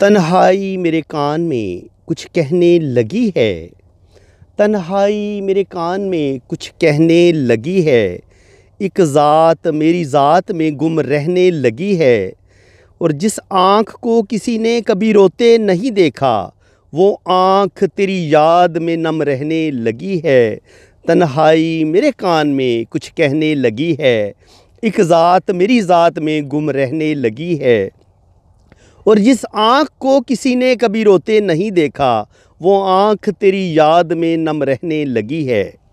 तन्हाई मेरे कान में कुछ कहने लगी है तन्हाई मेरे कान में कुछ कहने लगी है एक ज़ात मेरी ज़ात में गुम रहने लगी है और जिस आँख को किसी ने कभी रोते नहीं देखा वो आँख तेरी याद में नम रहने लगी है तन्हाई मेरे कान में कुछ कहने लगी है एक ज़ात मेरी ज़ात में गुम रहने लगी है और जिस आँख को किसी ने कभी रोते नहीं देखा वो आँख तेरी याद में नम रहने लगी है